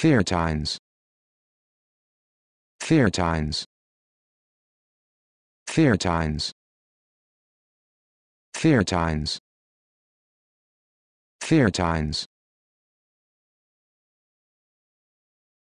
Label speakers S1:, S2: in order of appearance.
S1: Theratines. Theratines. Theratines. Theratines. Theratines.